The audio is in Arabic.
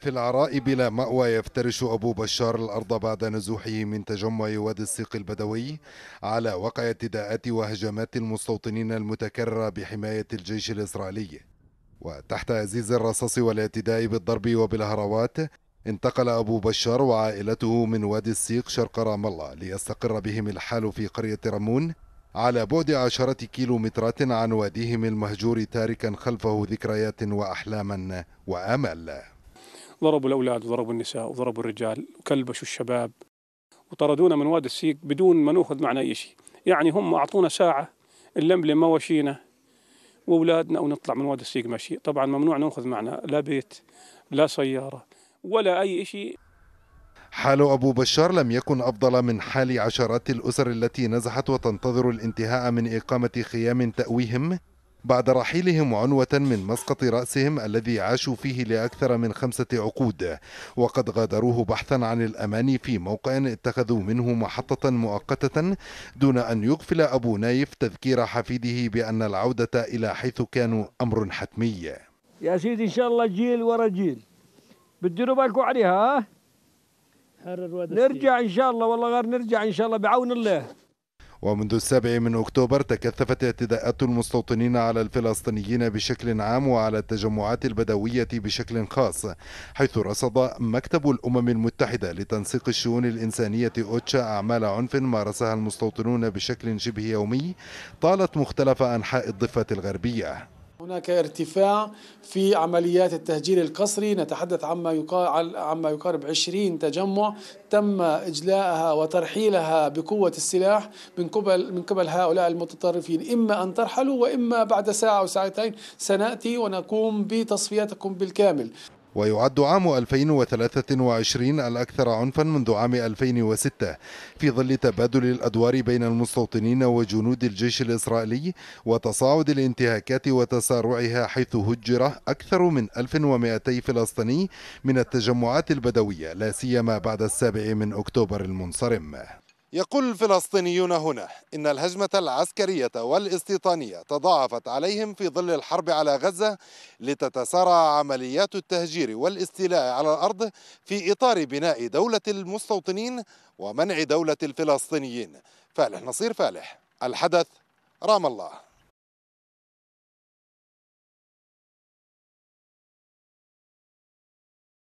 في العراء بلا مأوى يفترش أبو بشار الأرض بعد نزوحه من تجمع وادي السيق البدوي على وقع اعتداءات وهجمات المستوطنين المتكررة بحماية الجيش الإسرائيلي وتحت عزيز الرصاص والاعتداء بالضرب وبالهروات انتقل أبو بشار وعائلته من وادي السيق شرق رام الله ليستقر بهم الحال في قرية رمون على بعد عشرة كيلومترات عن واديهم المهجور تاركا خلفه ذكريات وأحلاما وأمل ضربوا الأولاد وضربوا النساء وضربوا الرجال وكلبشوا الشباب وطردونا من وادي السيق بدون ما ناخذ معنا أي شيء يعني هم أعطونا ساعة نلملم مواشينا وأولادنا ونطلع من وادي السيق مشي طبعا ممنوع ناخذ معنا لا بيت لا سيارة ولا أي شيء حال أبو بشار لم يكن أفضل من حال عشرات الأسر التي نزحت وتنتظر الانتهاء من إقامة خيام تأويهم بعد رحيلهم عنوة من مسقط رأسهم الذي عاشوا فيه لأكثر من خمسة عقود وقد غادروه بحثا عن الأمان في موقع اتخذوا منه محطة مؤقتة دون أن يغفل أبو نايف تذكير حفيده بأن العودة إلى حيث كانوا أمر حتمي يا سيدي إن شاء الله جيل ورا جيل بتديروا بالكم عليها نرجع إن شاء الله والله غير نرجع إن شاء الله بعون الله ومنذ السابع من أكتوبر تكثفت اعتداءات المستوطنين على الفلسطينيين بشكل عام وعلى التجمعات البدوية بشكل خاص حيث رصد مكتب الأمم المتحدة لتنسيق الشؤون الإنسانية أوتشا أعمال عنف مارسها المستوطنون بشكل شبه يومي طالت مختلف أنحاء الضفة الغربية هناك ارتفاع في عمليات التهجير القسري نتحدث عما يقارب عما يقارب 20 تجمع تم اجلاءها وترحيلها بقوه السلاح من قبل من قبل هؤلاء المتطرفين اما ان ترحلوا واما بعد ساعه او ساعتين سناتي ونقوم بتصفيتكم بالكامل ويعد عام 2023 الأكثر عنفا منذ عام 2006 في ظل تبادل الأدوار بين المستوطنين وجنود الجيش الإسرائيلي وتصاعد الانتهاكات وتسارعها حيث هجر أكثر من 1200 فلسطيني من التجمعات البدوية لا سيما بعد السابع من أكتوبر المنصرم يقول الفلسطينيون هنا إن الهجمة العسكرية والاستيطانية تضاعفت عليهم في ظل الحرب على غزة لتتسارع عمليات التهجير والاستيلاء على الأرض في إطار بناء دولة المستوطنين ومنع دولة الفلسطينيين فالح نصير فالح الحدث رام الله